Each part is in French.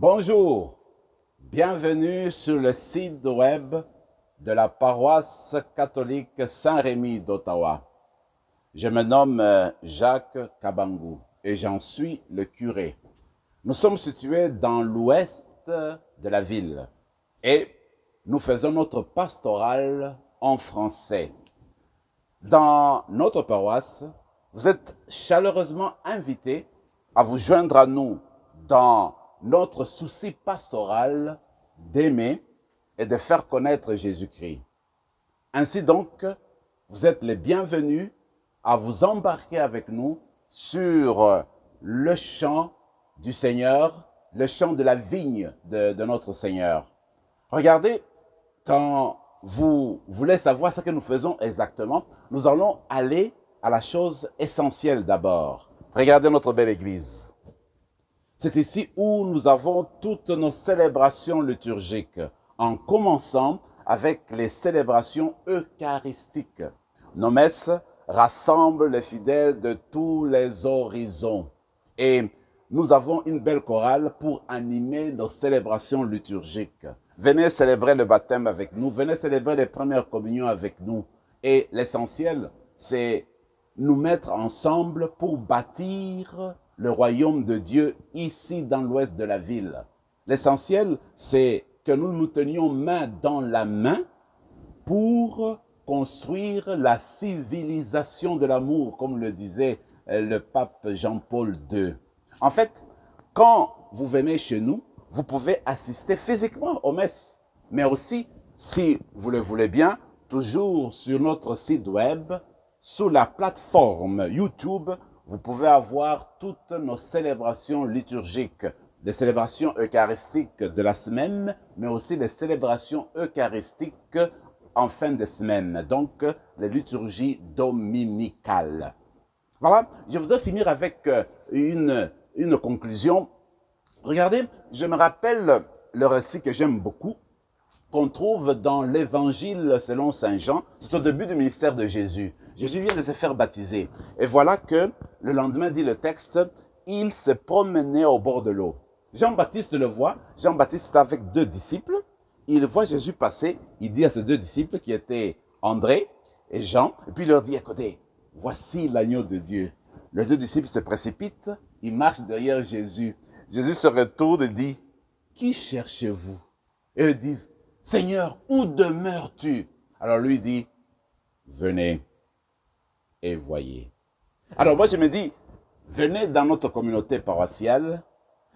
Bonjour, bienvenue sur le site web de la paroisse catholique Saint-Rémy d'Ottawa. Je me nomme euh, Jacques Kabangou et j'en suis le curé. Nous sommes situés dans l'ouest de la ville et nous faisons notre pastoral en français. Dans notre paroisse, vous êtes chaleureusement invités à vous joindre à nous dans notre souci pastoral d'aimer et de faire connaître Jésus-Christ. Ainsi donc, vous êtes les bienvenus à vous embarquer avec nous sur le champ du Seigneur, le champ de la vigne de, notre Seigneur. Regardez, quand vous voulez savoir ce que nous faisons exactement, nous allons aller à la chose essentielle d'abord. Regardez notre belle église. C'est ici où nous avons toutes nos célébrations liturgiques, en commençant avec les célébrations eucharistiques. Nos messes rassemblent les fidèles de tous les horizons. Et nous avons une belle chorale pour animer nos célébrations liturgiques. Venez célébrer le baptême avec nous, venez célébrer les premières communions avec nous. Et l'essentiel, c'est nous mettre ensemble pour bâtir le royaume de Dieu ici dans l'ouest de la ville. L'essentiel, c'est que nous nous tenions main dans la main pour construire la civilisation de l'amour, comme le disait euh, le pape Jean-Paul II. En fait, quand vous venez chez nous, vous pouvez assister physiquement aux messes, mais aussi, si vous le voulez bien, toujours sur notre site web sur la plateforme YouTube, vous pouvez avoir toutes nos célébrations liturgiques, des célébrations eucharistiques de la semaine, mais aussi des célébrations eucharistiques en fin de semaine, donc les liturgies dominicales. Voilà, je voudrais finir avec euh, une, une conclusion. Regardez, je me rappelle le récit que j'aime beaucoup, qu'on trouve dans l'évangile selon Saint Jean, c'est au début du ministère de Jésus. Jésus vient de se faire baptiser. Et voilà que le lendemain, dit le texte, il se promenait au bord de l'eau. Jean-Baptiste le voit. Jean-Baptiste est avec deux disciples. Il voit Jésus passer. Il dit à ses deux disciples qui étaient André et Jean. Et puis il leur dit, écoutez, voici l'agneau de Dieu. Les deux disciples se précipitent. Ils marchent derrière Jésus. Jésus se retourne et dit, qui cherchez-vous Et ils disent, Seigneur, où demeures-tu Alors lui dit, venez et voyez. Alors moi je me dis, venez dans notre communauté paroissiale,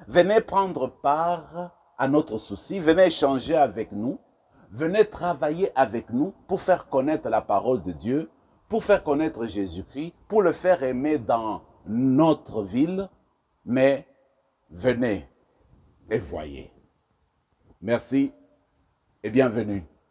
venez prendre part à notre souci, venez échanger avec nous, venez travailler avec nous pour faire connaître la parole de Dieu, pour faire connaître Jésus-Christ, pour le faire aimer dans notre ville, mais venez et voyez. Merci et bienvenue.